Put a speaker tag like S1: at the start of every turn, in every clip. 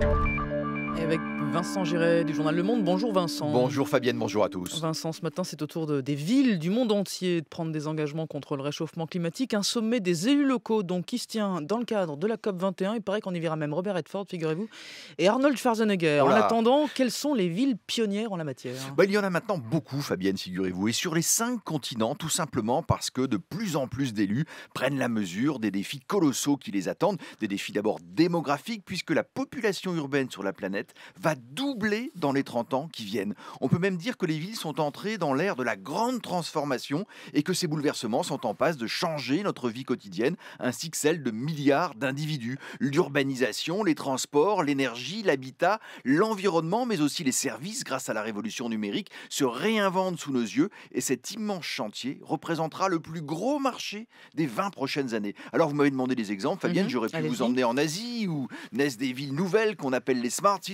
S1: Thank you. avec Vincent Giret du journal Le Monde. Bonjour Vincent. Bonjour
S2: Fabienne, bonjour à tous.
S1: Vincent, ce matin, c'est au tour de, des villes du monde entier de prendre des engagements contre le réchauffement climatique. Un sommet des élus locaux donc, qui se tient dans le cadre de la COP21. Il paraît qu'on y verra même Robert Redford, figurez-vous, et Arnold Schwarzenegger. En attendant, quelles sont les villes pionnières en la matière
S2: bah, Il y en a maintenant beaucoup, Fabienne, figurez-vous. Et sur les cinq continents, tout simplement parce que de plus en plus d'élus prennent la mesure des défis colossaux qui les attendent. Des défis d'abord démographiques, puisque la population urbaine sur la planète va doubler dans les 30 ans qui viennent. On peut même dire que les villes sont entrées dans l'ère de la grande transformation et que ces bouleversements sont en passe de changer notre vie quotidienne ainsi que celle de milliards d'individus. L'urbanisation, les transports, l'énergie, l'habitat, l'environnement, mais aussi les services grâce à la révolution numérique se réinventent sous nos yeux et cet immense chantier représentera le plus gros marché des 20 prochaines années. Alors vous m'avez demandé des exemples, Fabienne, mhm, j'aurais pu vous emmener en Asie où naissent des villes nouvelles qu'on appelle les smart cities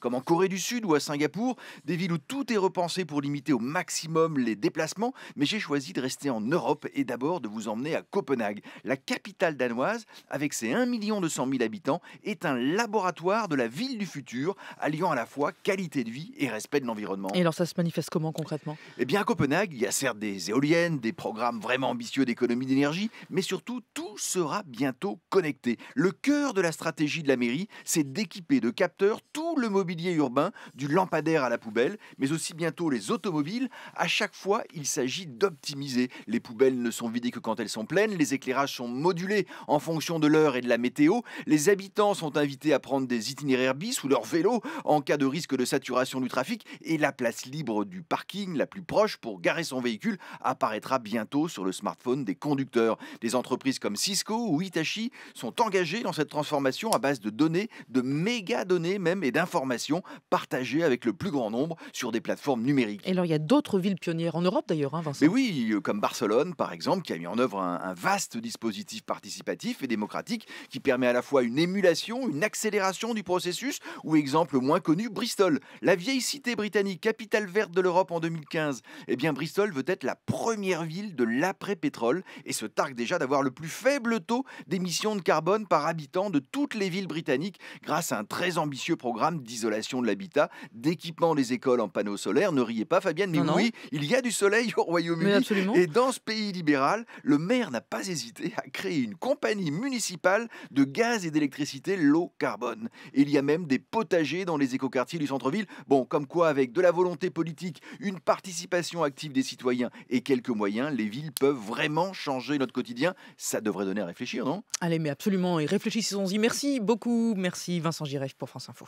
S2: comme en Corée du Sud ou à Singapour, des villes où tout est repensé pour limiter au maximum les déplacements, mais j'ai choisi de rester en Europe et d'abord de vous emmener à Copenhague. La capitale danoise, avec ses 1 million 200 habitants, est un laboratoire de la ville du futur, alliant à la fois qualité de vie et respect de l'environnement. Et alors
S1: ça se manifeste comment concrètement
S2: Eh bien à Copenhague, il y a certes des éoliennes, des programmes vraiment ambitieux d'économie d'énergie, mais surtout tout sera bientôt connecté. Le cœur de la stratégie de la mairie, c'est d'équiper de capteurs tout le mobilier urbain, du lampadaire à la poubelle, mais aussi bientôt les automobiles. À chaque fois, il s'agit d'optimiser. Les poubelles ne sont vidées que quand elles sont pleines, les éclairages sont modulés en fonction de l'heure et de la météo, les habitants sont invités à prendre des itinéraires bis ou leur vélo en cas de risque de saturation du trafic, et la place libre du parking la plus proche pour garer son véhicule apparaîtra bientôt sur le smartphone des conducteurs. Des entreprises comme Cisco ou Hitachi sont engagés dans cette transformation à base de données, de méga données même et d'informations partagées avec le plus grand nombre sur des plateformes
S1: numériques. Et alors il y a d'autres villes pionnières en Europe d'ailleurs, hein, Vincent
S2: Mais oui, euh, comme Barcelone par exemple, qui a mis en œuvre un, vaste dispositif participatif et démocratique qui permet à la fois une émulation, une accélération du processus, ou exemple moins connu, Bristol, la vieille cité britannique, capitale verte de l'Europe en 2015. Eh bien Bristol veut être la première ville de l'après-pétrole et se targue déjà d'avoir le plus faible faible taux d'émissions de carbone par habitant de toutes les villes britanniques grâce à un très ambitieux programme d'isolation de l'habitat, d'équipement des écoles en panneaux solaires. Ne riez pas Fabienne, mais oui, il y a du soleil au Royaume-Uni. Et dans ce pays libéral, le maire n'a pas hésité à créer une compagnie municipale de gaz et d'électricité low carbone. il y a même des potagers dans les écoquartiers du centre-ville. Bon, comme quoi avec de la volonté politique, une participation active des citoyens et quelques moyens, les villes peuvent vraiment changer notre quotidien. Ça devrait donner à réfléchir, non
S1: Allez, mais absolument, et réfléchissons-y. Merci beaucoup, merci Vincent Giref pour France Info.